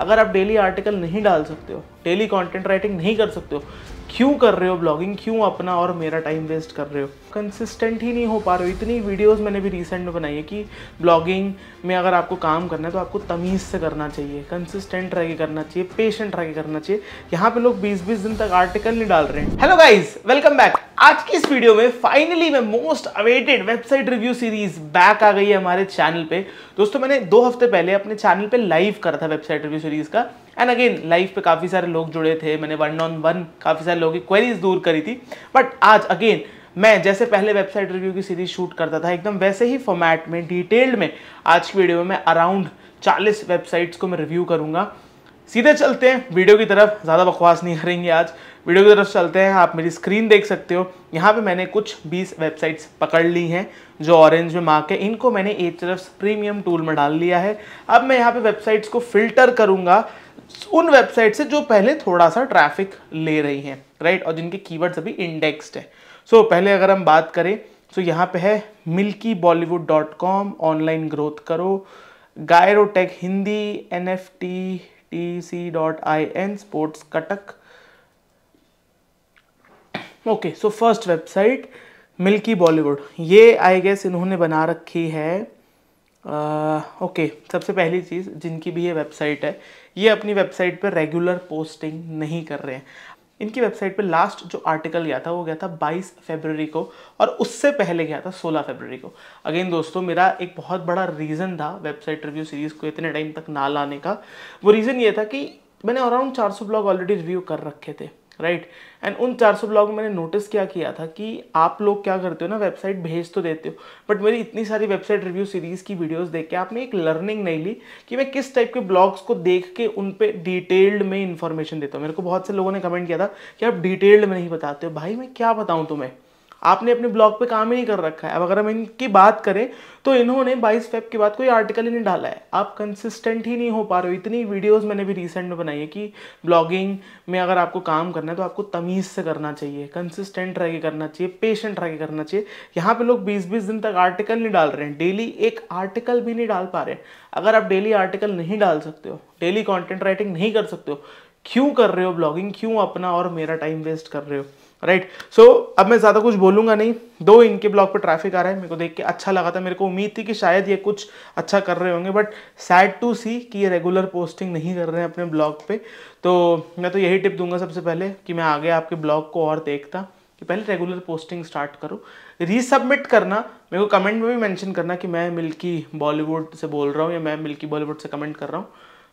अगर आप daily article नहीं डाल सकते हो डेली कंटेंट राइटिंग नहीं कर सकते हो क्यों कर रहे हो ब्लॉगिंग क्यों अपना और मेरा टाइम वेस्ट कर रहे हो कंसिस्टेंट ही नहीं हो पा रहे हो इतनी वीडियोस मैंने भी रिसेंट में बनाई है कि ब्लॉगिंग में अगर आपको काम करना है तो आपको तमीज़ से करना चाहिए कंसिस्टेंट रह के करना चाहिए पेशेंट रह के करना चाहिए यहाँ पे लोग 20-20 दिन तक आर्टिकल नहीं डाल रहे हैं हेलो गाइज वेलकम बैक आज की इस वीडियो में फाइनली मैं most awaited website review series back आ गई है हमारे चैनल पे दोस्तों मैंने दो हफ्ते पहले अपने चैनल पे लाइव करा था वेबसाइट रिव्यू सीरीज का एंड अगेन लाइफ पे काफ़ी सारे लोग जुड़े थे मैंने वन ऑन वन काफ़ी सारे लोगों की क्वेरीज दूर करी थी बट आज अगेन मैं जैसे पहले वेबसाइट रिव्यू की सीरीज शूट करता था एकदम वैसे ही फॉर्मेट में डिटेल्ड में आज की वीडियो में अराउंड चालीस वेबसाइट्स को मैं रिव्यू करूँगा सीधे चलते हैं वीडियो की तरफ ज़्यादा बकवास नहीं करेंगे आज वीडियो की तरफ चलते हैं आप मेरी स्क्रीन देख सकते हो यहाँ पे मैंने कुछ 20 वेबसाइट्स पकड़ ली हैं जो ऑरेंज में मार्क है इनको मैंने एक तरफ प्रीमियम टूल में डाल लिया है अब मैं यहाँ पे वेबसाइट्स को फिल्टर करूँगा उन वेबसाइट से जो पहले थोड़ा सा ट्रैफिक ले रही हैं राइट और जिनके कीवर्ड्स अभी इंडेक्स्ड है सो so, पहले अगर हम बात करें सो so यहाँ पे है milky Bollywood dot com online growth करो गायरोटेक Hindi N F T T C dot I N sports कटक okay so first website milky Bollywood ये आई गेस इन्होंने बना रखी है ओके सबसे पहली चीज़ जिनकी भी ये वेबसाइट है ये अपनी वेबसाइट पर रेगुलर पोस्टिंग नहीं कर रहे हैं इनकी वेबसाइट पे लास्ट जो आर्टिकल गया था वो गया था 22 फरवरी को और उससे पहले गया था 16 फरवरी को अगेन दोस्तों मेरा एक बहुत बड़ा रीज़न था वेबसाइट रिव्यू सीरीज़ को इतने टाइम तक ना लाने का वो रीज़न ये था कि मैंने अराउंड 400 ब्लॉग ऑलरेडी रिव्यू कर रखे थे राइट एंड उन 400 ब्लॉग में मैंने नोटिस क्या किया था कि आप लोग क्या करते हो ना वेबसाइट भेज तो देते हो बट मेरी इतनी सारी वेबसाइट रिव्यू सीरीज़ की वीडियोस देख के आपने एक लर्निंग नहीं ली कि मैं किस टाइप के ब्लॉग्स को देख के उन पर डिटेल्ड में इन्फॉर्मेशन देता हूँ मेरे को बहुत से लोगों ने कमेंट किया था कि आप डिटेल्ड में नहीं बताते हो भाई मैं क्या बताऊँ तुम्हें आपने अपने ब्लॉग पे काम ही नहीं कर रखा है अब अगर हम इनकी बात करें तो इन्होंने 22 फेब के बाद कोई आर्टिकल ही नहीं डाला है आप कंसिस्टेंट ही नहीं हो पा रहे हो इतनी वीडियोस मैंने भी रिसेंट में बनाई है कि ब्लॉगिंग में अगर आपको काम करना है तो आपको तमीज़ से करना चाहिए कंसिस्टेंट रह के करना चाहिए पेशेंट रह के करना चाहिए यहाँ पर लोग बीस बीस दिन तक आर्टिकल नहीं डाल रहे हैं डेली एक आर्टिकल भी नहीं डाल पा रहे अगर आप डेली आर्टिकल नहीं डाल सकते हो डेली कॉन्टेंट राइटिंग नहीं कर सकते हो क्यों कर रहे हो ब्लॉगिंग क्यों अपना और मेरा टाइम वेस्ट कर रहे हो राइट right. सो so, अब मैं ज़्यादा कुछ बोलूँगा नहीं दो इनके ब्लॉग पर ट्रैफिक आ रहा है मेरे को देख के अच्छा लगा था मेरे को उम्मीद थी कि शायद ये कुछ अच्छा कर रहे होंगे बट सैड टू सी कि ये रेगुलर पोस्टिंग नहीं कर रहे हैं अपने ब्लॉग पे तो मैं तो यही टिप दूंगा सबसे पहले कि मैं आगे आपके ब्लॉग को और देखता कि पहले रेगुलर पोस्टिंग स्टार्ट करूँ रीसबमिट करना मेरे को कमेंट में भी मैंशन करना कि मैं मिल्की बॉलीवुड से बोल रहा हूँ या मैं मिल्की बॉलीवुड से कमेंट कर रहा हूँ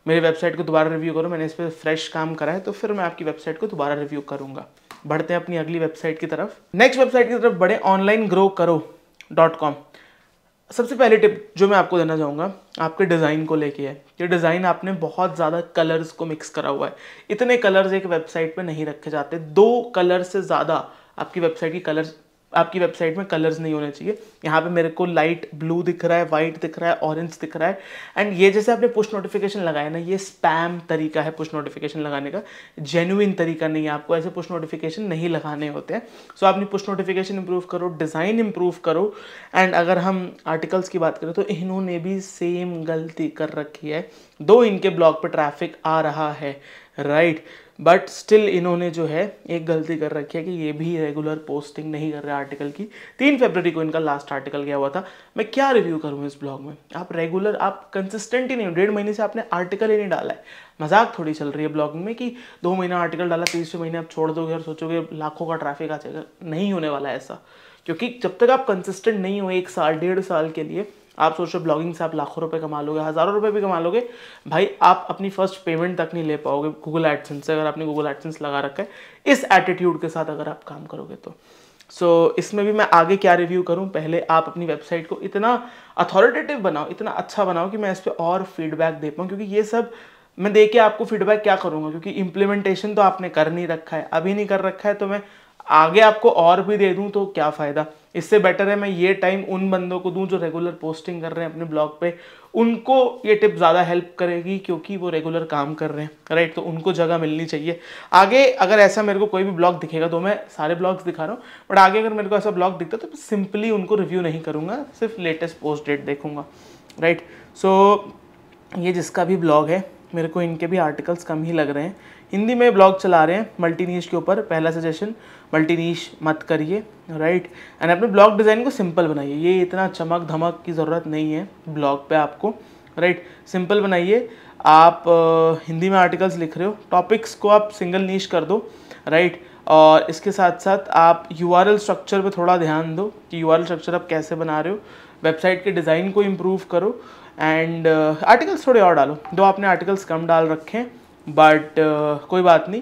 मेरी वेबसाइट को दोबारा रिव्यू करो मैंने इस पर फ्रेश काम करा है तो फिर मैं आपकी वेबसाइट को दोबारा रिव्यू करूँगा बढ़ते हैं अपनी अगली वेबसाइट की तरफ नेक्स्ट वेबसाइट की तरफ बढ़े ऑनलाइन ग्रो करो डॉट कॉम सबसे पहले टिप जो मैं आपको देना चाहूँगा आपके डिज़ाइन को लेके है ये डिज़ाइन आपने बहुत ज़्यादा कलर्स को मिक्स करा हुआ है इतने कलर्स एक वेबसाइट पे नहीं रखे जाते दो कलर से ज़्यादा आपकी वेबसाइट की कलर्स आपकी वेबसाइट में कलर्स नहीं होने चाहिए यहाँ पे मेरे को लाइट ब्लू दिख रहा है वाइट दिख रहा है ऑरेंज दिख रहा है एंड ये जैसे आपने पुश नोटिफिकेशन लगाया ना ये स्पैम तरीका है पुश नोटिफिकेशन लगाने का जेन्यून तरीका नहीं है आपको ऐसे पुश नोटिफिकेशन नहीं लगाने होते हैं सो so, आपने पुश नोटिफिकेशन इंप्रूव करो डिज़ाइन इंप्रूव करो एंड अगर हम आर्टिकल्स की बात करें तो इन्होंने भी सेम गलती कर रखी है दो इनके ब्लॉग पर ट्रैफिक आ रहा है राइट right? बट स्टिल इन्होंने जो है एक गलती कर रखी है कि ये भी रेगुलर पोस्टिंग नहीं कर रहे आर्टिकल की तीन फेबररी को इनका लास्ट आर्टिकल गया हुआ था मैं क्या रिव्यू करूँ इस ब्लॉग में आप रेगुलर आप कंसिस्टेंट ही नहीं हो डेढ़ महीने से आपने आर्टिकल ही नहीं डाला है मजाक थोड़ी चल रही है ब्लॉग में कि दो महीना आर्टिकल डाला तीसरे महीने आप छोड़ दोगे और सोचोगे लाखों का ट्रैफिक आ जाएगा नहीं होने वाला है ऐसा क्योंकि जब तक आप कंसिस्टेंट नहीं हो एक साल डेढ़ साल के लिए आप सोचो ब्लॉगिंग से आप लाखों रुपए कमा लोगे हज़ारों रुपए भी कमा लोगे भाई आप अपनी फर्स्ट पेमेंट तक नहीं ले पाओगे गूगल एडसेंस से अगर आपने गूगल एडसेंस लगा रखा है इस एटीट्यूड के साथ अगर आप काम करोगे तो सो so, इसमें भी मैं आगे क्या रिव्यू करूं पहले आप अपनी वेबसाइट को इतना अथॉरिटेटिव बनाओ इतना अच्छा बनाओ कि मैं इस पर और फीडबैक दे पाऊँ क्योंकि ये सब मैं दे के आपको फीडबैक क्या करूँगा क्योंकि इम्प्लीमेंटेशन तो आपने कर नहीं रखा है अभी नहीं कर रखा है तो मैं आगे आपको और भी दे दूँ तो क्या फ़ायदा इससे बेटर है मैं ये टाइम उन बंदों को दूं जो रेगुलर पोस्टिंग कर रहे हैं अपने ब्लॉग पे उनको ये टिप ज़्यादा हेल्प करेगी क्योंकि वो रेगुलर काम कर रहे हैं राइट तो उनको जगह मिलनी चाहिए आगे अगर ऐसा मेरे को कोई भी ब्लॉग दिखेगा तो मैं सारे ब्लॉग्स दिखा रहा हूँ बट आगे अगर मेरे को ऐसा ब्लॉग दिखता तो सिंपली उनको रिव्यू नहीं करूँगा सिर्फ लेटेस्ट पोस्ट डेट देखूँगा राइट सो ये जिसका भी ब्लॉग है मेरे को इनके भी आर्टिकल्स कम ही लग रहे हैं हिंदी में ब्लॉग चला रहे हैं मल्टी नीश के ऊपर पहला सजेशन मल्टी नीश मत करिए राइट एंड अपने ब्लॉग डिज़ाइन को सिंपल बनाइए ये इतना चमक धमक की ज़रूरत नहीं है ब्लॉग पे आपको राइट सिंपल बनाइए आप हिंदी में आर्टिकल्स लिख रहे हो टॉपिक्स को आप सिंगल नीश कर दो राइट और इसके साथ साथ आप यू स्ट्रक्चर पर थोड़ा ध्यान दो कि यू स्ट्रक्चर आप कैसे बना रहे हो वेबसाइट के डिज़ाइन को इम्प्रूव करो एंड आर्टिकल्स uh, थोड़े और डालो दो आपने आर्टिकल्स कम डाल रखे हैं बट uh, कोई बात नहीं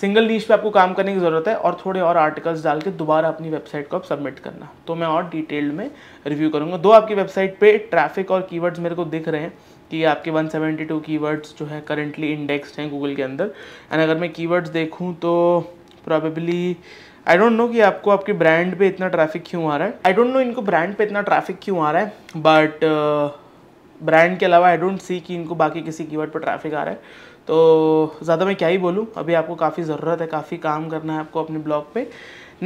सिंगल नीच पे आपको काम करने की ज़रूरत है और थोड़े और आर्टिकल्स डाल के दोबारा अपनी वेबसाइट को आप सबमिट करना तो मैं और डिटेल्ड में रिव्यू करूँगा दो आपकी वेबसाइट पे ट्रैफिक और कीवर्ड्स मेरे को दिख रहे हैं कि आपके 172 कीवर्ड्स जो है करेंटली इंडेक्स्ड हैं गूगल के अंदर एंड अगर मैं कीवर्ड्स देखूँ तो प्रॉबेबली आई डोंट नो कि आपको आपके ब्रांड पे इतना ट्रैफिक क्यों आ रहा है आई डोंट नो इनको ब्रांड पे इतना ट्रैफिक क्यों आ रहा है बट ब्रांड के अलावा आई डोंट सी कि इनको बाकी किसी कीवर्ड पर ट्रैफिक आ रहा है तो ज़्यादा मैं क्या ही बोलूँ अभी आपको काफ़ी ज़रूरत है काफ़ी काम करना है आपको अपने ब्लॉग पे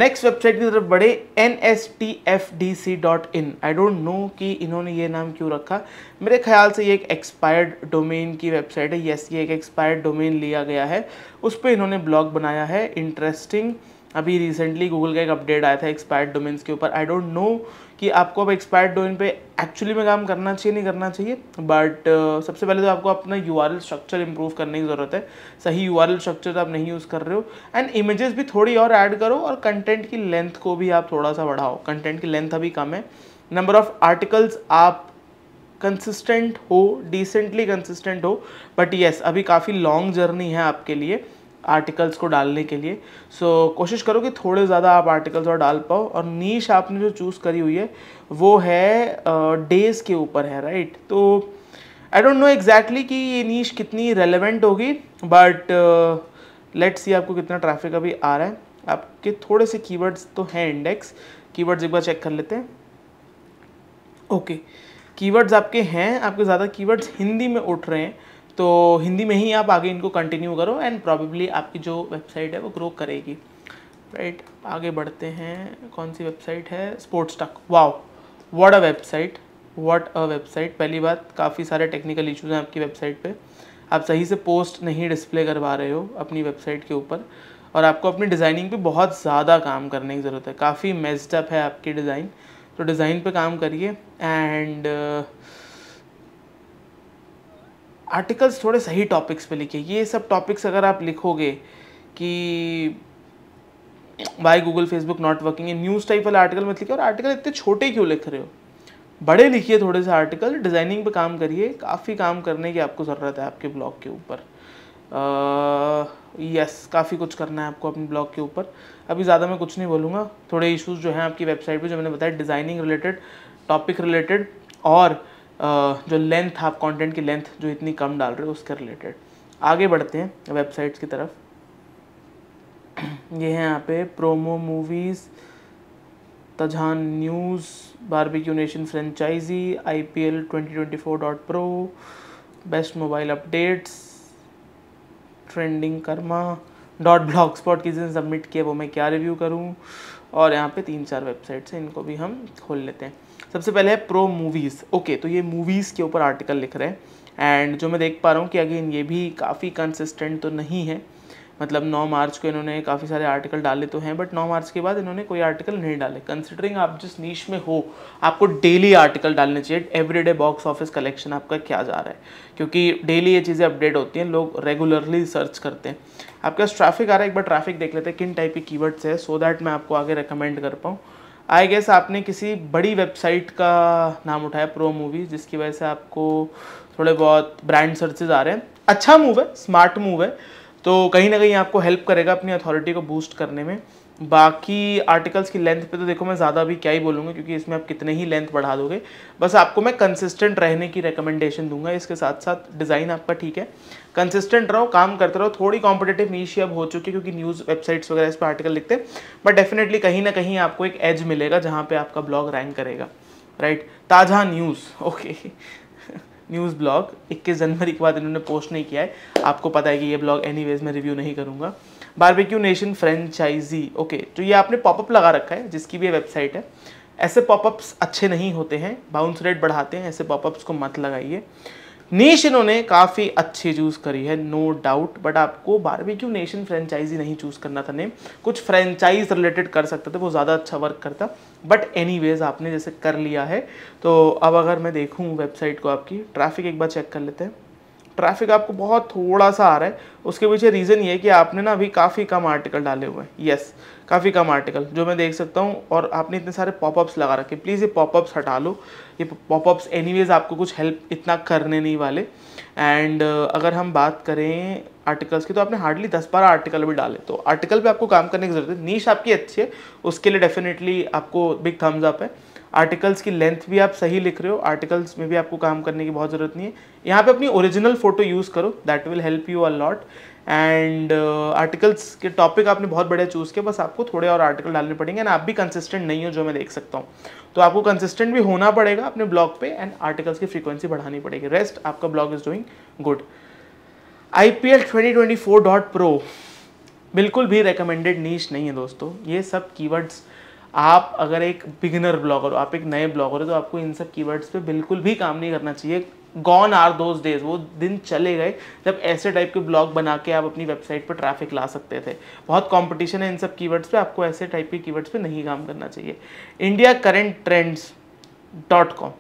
नेक्स्ट वेबसाइट की तरफ बढ़े N S T F D C dot in I don't know कि इन्होंने ये नाम क्यों रखा मेरे ख्याल से ये एक एक्सपायर्ड डोमेन की वेबसाइट है यस ये एक एक्सपायर्ड डोमेन लिया गया है उस पर इन्होंने ब्लॉग बनाया है इंटरेस्टिंग अभी रिसेंटली गूगल का एक अपडेट आया था एक्सपायर्ड डोमेन्स के ऊपर आई डोंट नो कि आपको अब एक्सपायर्ड डोमेन पे एक्चुअली में काम करना चाहिए नहीं करना चाहिए बट uh, सबसे पहले तो आपको अपना यू स्ट्रक्चर इंप्रूव करने की ज़रूरत है सही यू स्ट्रक्चर तो आप नहीं यूज़ कर रहे हो एंड इमेजेस भी थोड़ी और ऐड करो और कंटेंट की लेंथ को भी आप थोड़ा सा बढ़ाओ कंटेंट की लेंथ अभी कम है नंबर ऑफ आर्टिकल्स आप कंसिस्टेंट हो डिसेंटली कंसिस्टेंट हो बट येस yes, अभी काफ़ी लॉन्ग जर्नी है आपके लिए आर्टिकल्स को डालने के लिए सो so, कोशिश करो कि थोड़े ज़्यादा आप आर्टिकल्स और डाल पाओ और नीश आपने जो चूज़ करी हुई है वो है डेज़ के ऊपर है राइट तो आई डोंट नो एग्जैक्टली कि ये नीश कितनी रेलिवेंट होगी बट लेट्स सी आपको कितना ट्रैफिक अभी आ रहा है आपके थोड़े से कीवर्ड्स तो हैं इंडेक्स कीवर्ड्स एक बार चेक कर लेते हैं ओके okay. कीवर्ड्स आपके हैं आपके ज़्यादा कीवर्ड्स हिंदी में उठ रहे हैं तो हिंदी में ही आप आगे इनको कंटिन्यू करो एंड प्रॉबेबली आपकी जो वेबसाइट है वो ग्रो करेगी राइट right, आगे बढ़ते हैं कौन सी वेबसाइट है स्पोर्ट्स टक wow what a website what a website पहली बात काफ़ी सारे टेक्निकल इश्यूज हैं आपकी वेबसाइट पे आप सही से पोस्ट नहीं डिस्प्ले करवा रहे हो अपनी वेबसाइट के ऊपर और आपको अपनी डिज़ाइनिंग पे बहुत ज़्यादा काम करने की ज़रूरत है काफ़ी मेस्डअप है आपकी डिज़ाइन तो डिज़ाइन पे काम करिए एंड uh, आर्टिकल्स थोड़े सही टॉपिक्स पे लिखिए ये सब टॉपिक्स अगर आप लिखोगे कि why Google Facebook not working news type वाला आर्टिकल मत लिखिए और आर्टिकल इतने छोटे क्यों लिख रहे हो बड़े लिखिए थोड़े से आर्टिकल डिज़ाइनिंग पे काम करिए काफ़ी काम करने की आपको ज़रूरत है आपके ब्लॉग के ऊपर यस काफ़ी कुछ करना है आपको अपने ब्लॉग के ऊपर अभी ज़्यादा मैं कुछ नहीं बोलूँगा थोड़े इशूज़ जो हैं आपकी वेबसाइट पे जो मैंने बताया डिज़ाइनिंग रिलेटेड टॉपिक रिलेटेड और जो लेंथ आप कंटेंट की लेंथ जो इतनी कम डाल रहे हो उसके रिलेटेड आगे बढ़ते हैं वेबसाइट्स की तरफ ये है यहाँ पे प्रोमो मूवीज़ तजहान news barbecue nation franchise I P L twenty twenty four dot pro best mobile updates trending karma dot blog spot की सबमिट किया वो मैं क्या रिव्यू करूँ और यहाँ पे तीन चार वेबसाइट्स हैं इनको भी हम खोल लेते हैं सबसे पहले है प्रो मूवीज़ ओके तो ये मूवीज़ के ऊपर आर्टिकल लिख रहे हैं एंड जो मैं देख पा रहा हूँ कि अगेन ये भी काफ़ी कंसिस्टेंट तो नहीं है मतलब 9 मार्च को इन्होंने काफ़ी सारे आर्टिकल डाले तो हैं बट 9 मार्च के बाद इन्होंने कोई आर्टिकल नहीं डाले कंसिडरिंग आप जिस नीच में हो आपको डेली आर्टिकल डालने चाहिए एवरीडे बॉक्स ऑफिस कलेक्शन आपका क्या जा रहा है क्योंकि डेली ये चीज़ें अपडेट होती हैं लोग रेगुलरली सर्च करते हैं आपके पास ट्रैफिक आ रहा है एक बार ट्रैफिक देख लेते हैं किन टाइप की कीवर्ड्स है सो so दैट मैं आपको आगे रिकमेंड कर पाऊँ आई गेस आपने किसी बड़ी वेबसाइट का नाम उठाया प्रो मूवी जिसकी वजह से आपको थोड़े बहुत ब्रांड सर्चेज आ रहे हैं अच्छा मूव है स्मार्ट मूव है तो कहीं ना कहीं आपको हेल्प करेगा अपनी अथॉरिटी को बूस्ट करने में बाकी आर्टिकल्स की लेंथ पे तो देखो मैं ज़्यादा अभी क्या ही बोलूँगा क्योंकि इसमें आप कितने ही लेंथ बढ़ा दोगे बस आपको मैं कंसिस्टेंट रहने की रिकमेंडेशन दूंगा इसके साथ साथ डिज़ाइन आपका ठीक है कंसिस्टेंट रहो काम करते रहो थोड़ी कॉम्पिटेटिव नीच अब हो चुकी है क्योंकि न्यूज़ वेबसाइट्स वगैरह इस पर आर्टिकल लिखते हैं बट डेफिनेटली कहीं ना कहीं आपको एक एज मिलेगा जहाँ पर आपका ब्लॉग रैंक करेगा राइट ताज़ा न्यूज़ ओके न्यूज़ ब्लॉग इक्कीस जनवरी के बाद इन्होंने पोस्ट नहीं किया है आपको पता है कि ये ब्लॉग एनी मैं रिव्यू नहीं करूँगा बारबेक्यू नेशन फ्रेंचाइजी ओके तो ये आपने पॉपअप लगा रखा है जिसकी भी वेबसाइट है ऐसे पॉपअप्स अच्छे नहीं होते हैं बाउंस रेट बढ़ाते हैं ऐसे पॉपअप्स को मत लगाइए नीश इन्होंने काफ़ी अच्छी चूज़ करी है नो डाउट बट आपको बारबेक्यू नेशन फ्रेंचाइजी नहीं चूज़ करना था नेम कुछ फ्रेंचाइज रिलेटेड कर सकते थे वो ज़्यादा अच्छा वर्क करता बट एनी आपने जैसे कर लिया है तो अब अगर मैं देखूँ वेबसाइट को आपकी ट्रैफिक एक बार चेक कर लेते हैं ट्रैफिक आपको बहुत थोड़ा सा आ रहा है उसके पीछे रीज़न ये है कि आपने ना अभी काफ़ी कम आर्टिकल डाले हुए हैं येस काफ़ी कम आर्टिकल जो मैं देख सकता हूँ और आपने इतने सारे पॉपअप्स लगा रखे प्लीज़ ये पॉपअप्स हटा लो ये पॉपअप्स एनीवेज आपको कुछ हेल्प इतना करने नहीं वाले एंड अगर हम बात करें आर्टिकल्स की तो आपने हार्डली दस बारह आर्टिकल भी डाले तो आर्टिकल पर आपको काम करने की ज़रूरत है नीच आपकी अच्छी है उसके लिए डेफिनेटली आपको बिग थम्स अप है आर्टिकल्स की लेंथ भी आप सही लिख रहे हो आर्टिकल्स में भी आपको काम करने की बहुत ज़रूरत नहीं है यहाँ पे अपनी ओरिजिनल फ़ोटो यूज़ करो that will help you a lot and articles के टॉपिक आपने बहुत बढ़िया चूज़ किया बस आपको थोड़े और आर्टिकल डालने पड़ेंगे एंड आप भी कंसिस्टेंट नहीं हो जो मैं देख सकता हूँ तो आपको कंसिस्टेंट भी होना पड़ेगा अपने ब्लॉग पे एंड आर्टिकल्स की फ्रीक्वेंसी बढ़ानी पड़ेगी रेस्ट आपका blog is doing good I P L twenty twenty four dot pro बिल्कुल भी रिकमेंडेड नीच नहीं है दोस्तों ये सब कीवर्ड्स आप अगर एक बिगिनर ब्लॉगर हो आप एक नए ब्लॉगर हो तो आपको इन सब कीवर्ड्स पे बिल्कुल भी काम नहीं करना चाहिए गॉन आर दोज डेज वो दिन चले गए जब ऐसे टाइप के ब्लॉग बना के आप अपनी वेबसाइट पर ट्रैफिक ला सकते थे बहुत कॉम्पिटिशन है इन सब कीवर्ड्स पे आपको ऐसे टाइप के कीवर्ड्स पे नहीं काम करना चाहिए India current trends dot com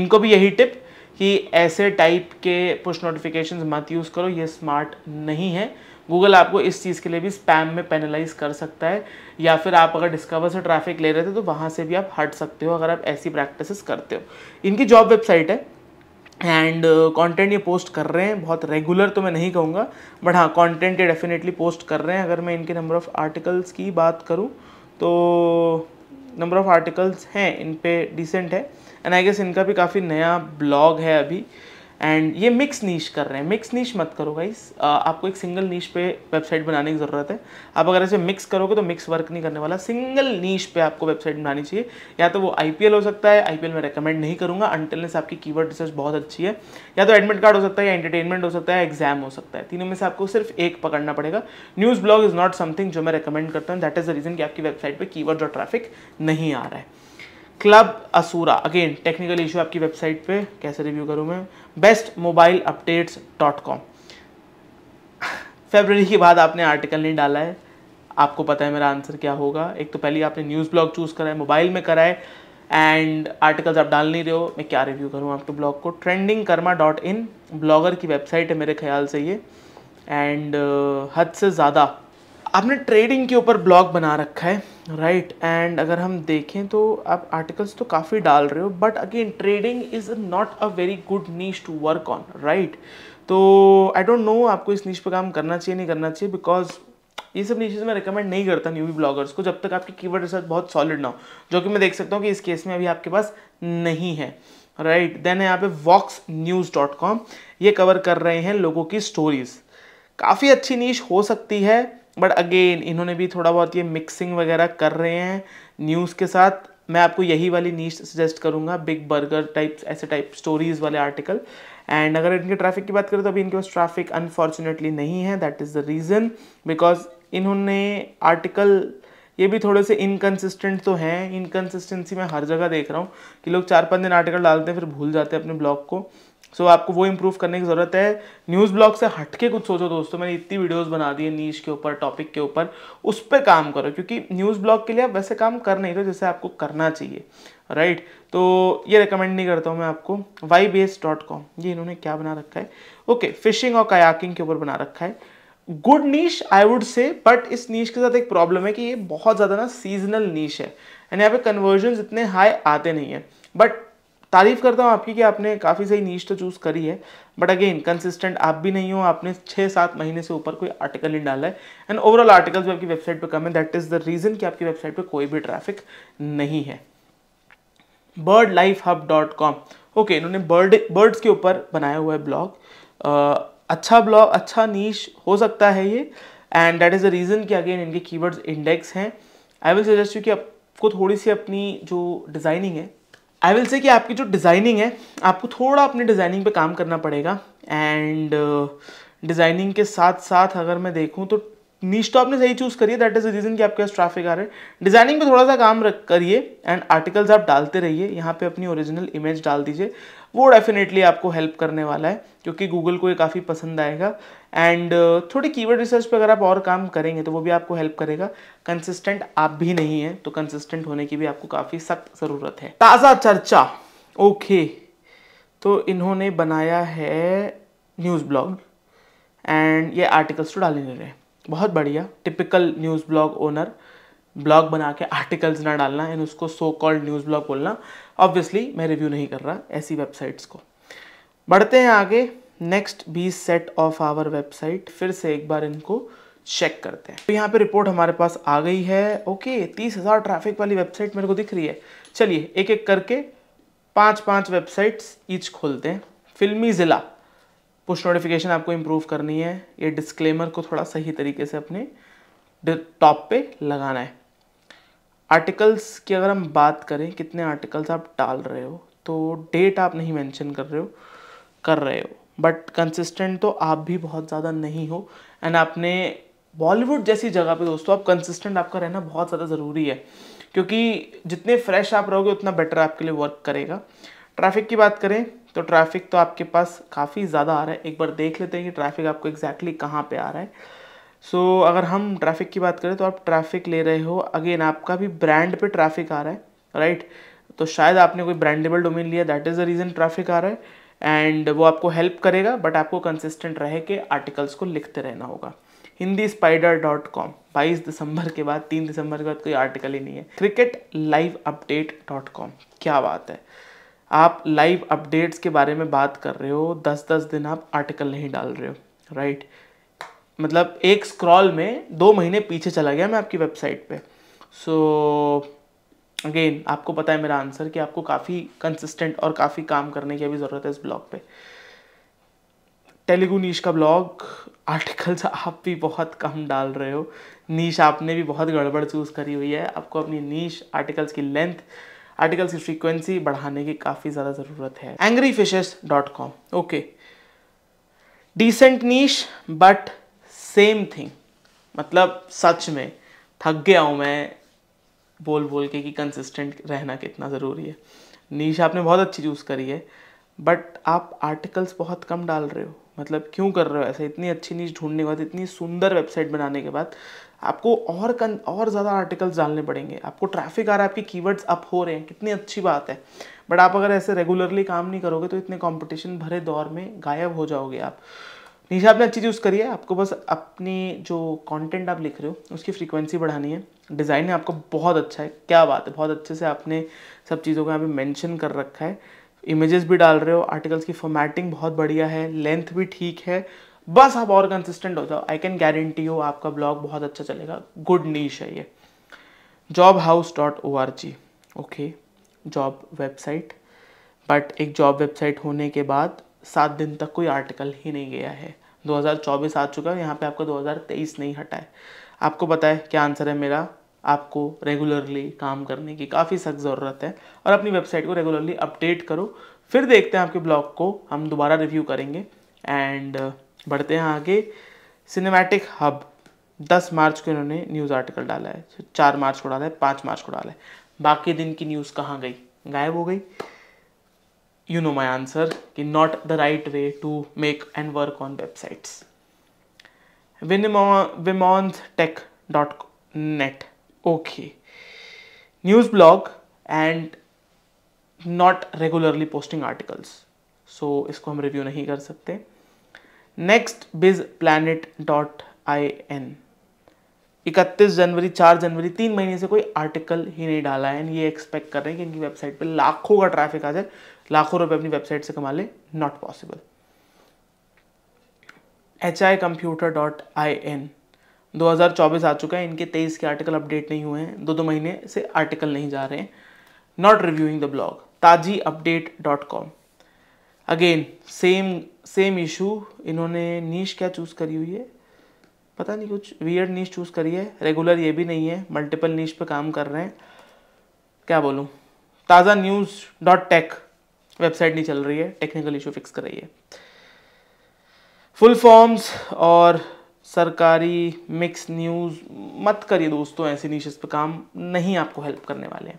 इनको भी यही टिप कि ऐसे टाइप के पुश नोटिफिकेशंस मत यूज़ करो ये स्मार्ट नहीं है गूगल आपको इस चीज़ के लिए भी स्पैम में पेनलाइज कर सकता है या फिर आप अगर डिस्कवर से ट्रैफिक ले रहे थे तो वहाँ से भी आप हट सकते हो अगर आप ऐसी प्रैक्टिसेस करते हो इनकी जॉब वेबसाइट है एंड कंटेंट uh, ये पोस्ट कर रहे हैं बहुत रेगुलर तो मैं नहीं कहूँगा बट हाँ कंटेंट ये डेफिनेटली पोस्ट कर रहे हैं अगर मैं इनके नंबर ऑफ़ आर्टिकल्स की बात करूँ तो नंबर ऑफ़ आर्टिकल्स हैं इन पर डिसेंट है एंड आई गेस इनका भी काफ़ी नया ब्लॉग है अभी एंड ये मिक्स नीच कर रहे हैं मिक्स नीच मत करो गाइस आपको एक सिंगल नीच पे वेबसाइट बनाने की ज़रूरत है आप अगर ऐसे मिक्स करोगे तो मिक्स वर्क नहीं करने वाला सिंगल नीच पे आपको वेबसाइट बनानी चाहिए या तो वो आईपीएल हो सकता है आई मैं रिकमेंड नहीं करूँगा ने आपकी कीवर्ड रिसर्च बहुत अच्छी है या तो एडमिट कार्ड हो सकता है या एंटरटेनमेंट हो सकता है एग्जाम हो सकता है तीनों में से आपको सिर्फ एक पकड़ना पड़ेगा news blog is not something जो मैं रिकमेंड करता हूँ दैट इज़ द रीज़न कि आपकी वेबसाइट पर कीवर्ड और ट्रैफिक नहीं आ रहा है क्लब असूरा अगेन टेक्निकल इशू आपकी वेबसाइट पे कैसे रिव्यू करूँ मैं best mobile updates dot com February के बाद आपने आर्टिकल नहीं डाला है आपको पता है मेरा आंसर क्या होगा एक तो पहले आपने न्यूज़ ब्लॉग चूज़ करा है मोबाइल में करा है एंड आर्टिकल्स आप डाल नहीं रहे हो मैं क्या रिव्यू करूँ आपके ब्लॉग को trending karma dot in blogger की वेबसाइट है मेरे ख्याल से ये एंड uh, हद से ज़्यादा आपने ट्रेडिंग के ऊपर ब्लॉग बना रखा है राइट right? एंड अगर हम देखें तो आप आर्टिकल्स तो काफ़ी डाल रहे हो but again trading is not a very good niche to work on right तो आई डोंट नो आपको इस नीच पर काम करना चाहिए नहीं करना चाहिए बिकॉज ये सब नीचेज मैं रिकमेंड नहीं करता न्यू ब्लॉगर्स को जब तक आपकी कीवर्ड रिसर्च बहुत सॉलिड ना हो जो कि मैं देख सकता हूँ कि इस केस में अभी आपके पास नहीं है राइट देन यहाँ पे वॉक्स न्यूज़ डॉट कॉम ये कवर कर रहे हैं लोगों की स्टोरीज़ काफ़ी अच्छी नीच हो सकती है बट अगेन इन्होंने भी थोड़ा बहुत ये मिक्सिंग वगैरह कर रहे हैं न्यूज़ के साथ मैं आपको यही वाली नीच सजेस्ट करूँगा बिग बर्गर टाइप ऐसे टाइप स्टोरीज़ वाले आर्टिकल एंड अगर इनके ट्रैफिक की बात करें तो अभी इनके पास ट्रैफिक अनफॉर्चुनेटली नहीं है that is the reason because इन्होंने आर्टिकल ये भी थोड़े से इनकन्सिस्टेंट तो हैं इनकन्सिस्टेंसी मैं हर जगह देख रहा हूँ कि लोग चार पाँच दिन आर्टिकल डालते हैं फिर भूल जाते हैं अपने ब्लॉग को सो so, आपको वो इम्प्रूव करने की ज़रूरत है न्यूज़ ब्लॉग से हटके कुछ सोचो दोस्तों मैंने इतनी वीडियोस बना दी है नीच के ऊपर टॉपिक के ऊपर उस पर काम करो क्योंकि न्यूज़ ब्लॉग के लिए आप वैसे काम कर नहीं रहे जैसे आपको करना चाहिए राइट right? तो ये रिकमेंड नहीं करता हूँ मैं आपको वाई बेस डॉट कॉम ये इन्होंने क्या बना रखा है ओके okay, फिशिंग और कयाकिंग के ऊपर बना रखा है good niche I would say but इस नीच के साथ एक प्रॉब्लम है कि ये बहुत ज़्यादा ना सीजनल नीच है एंड यहाँ पे कन्वर्जन इतने हाई आते नहीं है बट तारीफ़ करता हूँ आपकी कि आपने काफ़ी सही नीच तो चूज़ करी है बट अगेन कंसिस्टेंट आप भी नहीं हो आपने छः सात महीने से ऊपर कोई आर्टिकल नहीं डाला है एंड ओवरऑल आर्टिकल्स भी आपकी वेबसाइट पर कम है दैट इज़ द रीज़न कि आपकी वेबसाइट पर कोई भी ट्रैफिक नहीं है bird life hub dot com okay इन्होंने बर्ड बर्ड्स के ऊपर बनाया हुआ है ब्लॉग अच्छा ब्लॉग अच्छा नीच हो सकता है ये and that is the reason कि अगेन इनके कीवर्ड्स इंडेक्स हैं आई विल सजेस्ट यू कि आपको थोड़ी सी अपनी जो डिज़ाइनिंग है आई विल से कि आपकी जो डिज़ाइनिंग है आपको थोड़ा अपनी डिज़ाइनिंग पे काम करना पड़ेगा एंड डिज़ाइनिंग uh, के साथ साथ अगर मैं देखूँ तो नीच तो आपने सही चूज़ करिए दैट इज़ द रीज़न कि आपके पास ट्रैफिक आ रहा है डिज़ाइनिंग पे थोड़ा सा काम करिए एंड आर्टिकल्स आप डालते रहिए यहाँ पे अपनी ओरिजिनल इमेज डाल दीजिए वो डेफिनेटली आपको हेल्प करने वाला है क्योंकि गूगल को ये काफ़ी पसंद आएगा एंड uh, थोड़ी कीवर्ड रिसर्च पर अगर आप और काम करेंगे तो वो भी आपको हेल्प करेगा कंसिस्टेंट आप भी नहीं है तो कंसिस्टेंट होने की भी आपको काफ़ी सख्त ज़रूरत है ताज़ा चर्चा ओके तो इन्होंने बनाया है न्यूज़ ब्लॉग एंड ये आर्टिकल्स तो डाले नहीं रहे बहुत बढ़िया typical news blog owner blog बना के आर्टिकल्स ना डालना एंड उसको सो कॉल्ड न्यूज़ ब्लॉग बोलना ऑब्वियसली मैं रिव्यू नहीं कर रहा ऐसी वेबसाइट्स को बढ़ते हैं आगे next B set of our website फिर से एक बार इनको चेक करते हैं तो यहाँ पे रिपोर्ट हमारे पास आ गई है ओके तीस हज़ार ट्रैफिक वाली वेबसाइट मेरे को दिख रही है चलिए एक एक करके पांच पांच वेबसाइट्स ईच खोलते हैं फिल्मी ज़िला पुश नोटिफिकेशन आपको इम्प्रूव करनी है ये डिस्क्लेमर को थोड़ा सही तरीके से अपने टॉप पे लगाना है आर्टिकल्स की अगर हम बात करें कितने आर्टिकल्स आप डाल रहे हो तो डेट आप नहीं मेंशन कर रहे हो कर रहे हो बट कंसिस्टेंट तो आप भी बहुत ज़्यादा नहीं हो एंड आपने बॉलीवुड जैसी जगह पे दोस्तों आप कंसिस्टेंट आपका रहना बहुत ज़्यादा ज़रूरी है क्योंकि जितने फ्रेश आप रहोगे उतना बेटर आपके लिए वर्क करेगा ट्रैफिक की बात करें तो ट्रैफिक तो आपके पास काफ़ी ज़्यादा आ रहा है एक बार देख लेते हैं कि ट्रैफिक आपको एग्जैक्टली exactly कहाँ पर आ रहा है सो so, अगर हम ट्रैफिक की बात करें तो आप ट्रैफिक ले रहे हो अगेन आपका भी ब्रांड पे ट्रैफिक आ रहा है राइट right? तो शायद आपने कोई ब्रांडेबल डोमेन लिया that is the reason traffic आ रहा है एंड वो आपको हेल्प करेगा बट आपको कंसिस्टेंट रह के आर्टिकल्स को लिखते रहना होगा हिंदी स्पाइडर डॉट कॉम बाईस दिसंबर के बाद तीन दिसंबर के बाद कोई आर्टिकल ही नहीं है cricket live update dot com क्या बात है आप लाइव अपडेट्स के बारे में बात कर रहे हो दस दस दिन आप आर्टिकल नहीं डाल रहे हो राइट right? मतलब एक स्क्रॉल में दो महीने पीछे चला गया मैं आपकी वेबसाइट पे सो so, अगेन आपको पता है मेरा आंसर कि आपको काफ़ी कंसिस्टेंट और काफ़ी काम करने की अभी ज़रूरत है इस ब्लॉग पे तेलुगु नीश का ब्लॉग आर्टिकल्स आप भी बहुत कम डाल रहे हो नीश आपने भी बहुत गड़बड़ चूज़ करी हुई है आपको अपनी नीश आर्टिकल्स की लेंथ आर्टिकल्स की फ्रीक्वेंसी बढ़ाने की काफ़ी ज़्यादा ज़रूरत है angry fishes dot com okay decent niche but same thing मतलब सच में थक गया हूँ मैं बोल बोल के कि कंसिस्टेंट रहना कितना ज़रूरी है नीश आपने बहुत अच्छी चूज़ करी है बट आप आर्टिकल्स बहुत कम डाल रहे हो मतलब क्यों कर रहे हो ऐसा इतनी अच्छी नीच ढूंढने के बाद इतनी सुंदर वेबसाइट बनाने के बाद आपको और कन और ज़्यादा आर्टिकल्स डालने पड़ेंगे आपको ट्रैफिक आ रहा है आपके कीवर्ड्स अप हो रहे हैं कितनी अच्छी बात है बट आप अगर ऐसे रेगुलरली काम नहीं करोगे तो इतने कॉम्पिटिशन भरे दौर में गायब हो जाओगे आप नीचे आपने अच्छी चीज़ करी है आपको बस अपनी जो कंटेंट आप लिख रहे हो उसकी फ्रीक्वेंसी बढ़ानी है डिज़ाइन है आपको बहुत अच्छा है क्या बात है बहुत अच्छे से आपने सब चीज़ों को यहाँ पे मेंशन कर रखा है इमेजेस भी डाल रहे हो आर्टिकल्स की फॉर्मेटिंग बहुत बढ़िया है लेंथ भी ठीक है बस आप और कंसिस्टेंट हो जाओ आई कैन गारंटी हो आपका ब्लॉग बहुत अच्छा चलेगा गुड नीश है ये job house dot O R G okay job website but एक जॉब वेबसाइट होने के बाद सात दिन तक कोई आर्टिकल ही नहीं गया है 2024 आ चुका है यहाँ पे आपका 2023 नहीं हटा है आपको पता है क्या आंसर है मेरा आपको रेगुलरली काम करने की काफ़ी सख्त ज़रूरत है और अपनी वेबसाइट को रेगुलरली अपडेट करो फिर देखते हैं आपके ब्लॉग को हम दोबारा रिव्यू करेंगे एंड uh, बढ़ते हैं आगे सिनेमैटिक हब 10 मार्च को इन्होंने न्यूज़ आर्टिकल डाला है चार मार्च को डाला है पाँच मार्च को डाला है बाकी दिन की न्यूज़ कहाँ गई गायब हो गई यू नो माई आंसर कि not the right way to make and work on websites womens tech dot net okay news blog and not regularly posting articles so इसको हम रिव्यू नहीं कर सकते नेक्स्ट बिज प्लानट डॉट आई एन इकतीस जनवरी चार जनवरी तीन महीने से कोई आर्टिकल ही नहीं डाला है एंड ये एक्सपेक्ट कर रहे हैं कि इनकी वेबसाइट पर लाखों का ट्रैफिक आ जाए लाखों रुपए अपनी वेबसाइट से कमा ले not possible H I computer dot I N दो हज़ार चौबीस आ चुका है इनके तेईस के आर्टिकल अपडेट नहीं हुए हैं दो दो महीने से आर्टिकल नहीं जा रहे हैं नॉट रिव्यूइंग द ब्लॉग ताजी update dot com again same same issue इन्होंने नीच क्या चूज़ करी हुई है पता नहीं कुछ वियर्ड नीच चूज़ करी है रेगुलर ये भी नहीं है मल्टीपल नीच पे काम कर रहे हैं क्या बोलूँ ताज़ा न्यूज़ डॉट टेक वेबसाइट नहीं चल रही है टेक्निकल इशू फिक्स है फुल फॉर्म्स और सरकारी मिक्स न्यूज़ मत करिए दोस्तों ऐसे नीशेस पे काम नहीं आपको हेल्प करने वाले हैं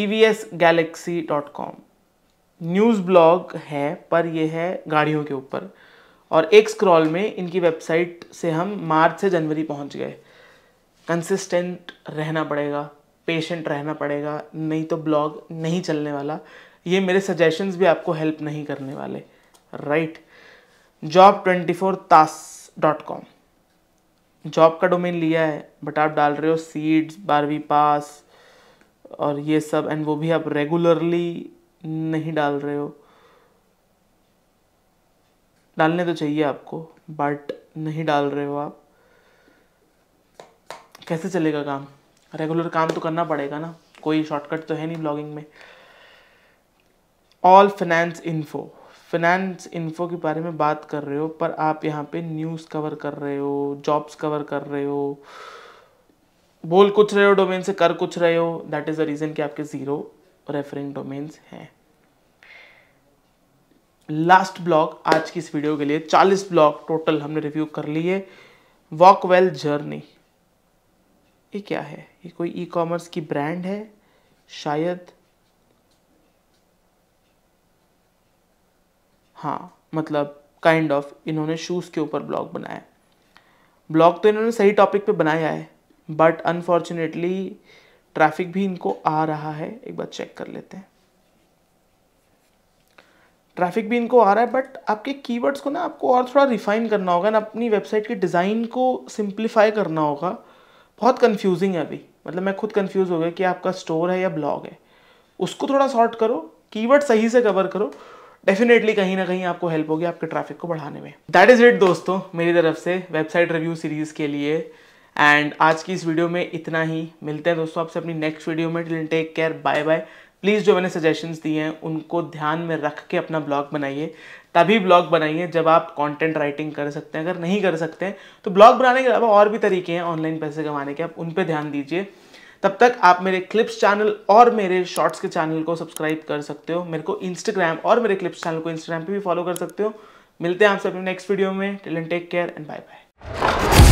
E V S galaxy dot com news blog है पर यह है गाड़ियों के ऊपर और एक स्क्रॉल में इनकी वेबसाइट से हम मार्च से जनवरी पहुंच गए कंसिस्टेंट रहना पड़ेगा पेशेंट रहना पड़ेगा नहीं तो ब्लॉग नहीं चलने वाला ये मेरे सजेशंस भी आपको हेल्प नहीं करने वाले राइट जॉब ट्वेंटी फोर तास डॉट कॉम जॉब का डोमेन लिया है बट आप डाल रहे हो सीड्स बारहवीं पास और ये सब एंड वो भी आप रेगुलरली नहीं डाल रहे हो डालने तो चाहिए आपको बट नहीं डाल रहे हो आप कैसे चलेगा काम रेगुलर काम तो करना पड़ेगा ना कोई शॉर्टकट तो है नहीं ब्लॉगिंग में all finance info finance info के बारे में बात कर रहे हो पर आप यहाँ पे न्यूज़ कवर कर रहे हो जॉब्स कवर कर रहे हो बोल कुछ रहे हो डोमेन से कर कुछ रहे हो दैट इज़ द रीज़न कि आपके ज़ीरो रेफरिंग डोमेन्स हैं लास्ट ब्लॉग आज की इस वीडियो के लिए 40 ब्लॉग टोटल हमने रिव्यू कर लिए वॉक वेल जर्नी ये क्या है ये कोई ई कॉमर्स की ब्रांड है शायद हाँ मतलब काइंड ऑफ इन्होंने शूज़ के ऊपर ब्लॉग बनाया ब्लॉग तो इन्होंने सही टॉपिक पे बनाया है बट अनफॉर्चुनेटली ट्रैफिक भी इनको आ रहा है एक बार चेक कर लेते हैं ट्रैफिक भी इनको आ रहा है बट आपके कीवर्ड्स को ना आपको और थोड़ा रिफाइन करना होगा ना अपनी वेबसाइट के डिज़ाइन को सिंप्लीफाई करना होगा बहुत कन्फ्यूजिंग है अभी मतलब मैं खुद कन्फ्यूज़ हो गया कि आपका स्टोर है या ब्लॉग है उसको थोड़ा सॉर्ट करो कीवर्ड सही से कवर करो डेफिनेटली कहीं ना कहीं आपको हेल्प होगी आपके ट्रैफिक को बढ़ाने में दैट इज़ इट दोस्तों मेरी तरफ से वेबसाइट रिव्यू सीरीज़ के लिए एंड आज की इस वीडियो में इतना ही मिलते हैं दोस्तों आपसे अपनी नेक्स्ट वीडियो में till take care bye bye please जो मैंने सजेशंस दिए हैं उनको ध्यान में रख के अपना ब्लॉग बनाइए तभी ब्लॉग बनाइए जब आप कंटेंट राइटिंग कर सकते हैं अगर नहीं कर सकते हैं तो ब्लॉग बनाने के अलावा और भी तरीके हैं ऑनलाइन पैसे कमाने के आप उन पर ध्यान दीजिए तब तक आप मेरे क्लिप्स चैनल और मेरे शॉर्ट्स के चैनल को सब्सक्राइब कर सकते हो मेरे को इंस्टाग्राम और मेरे क्लिप्स चैनल को इंस्टाग्राम पे भी फॉलो कर सकते हो मिलते हैं आपसे अपने नेक्स्ट वीडियो में टेल एंड take care and bye bye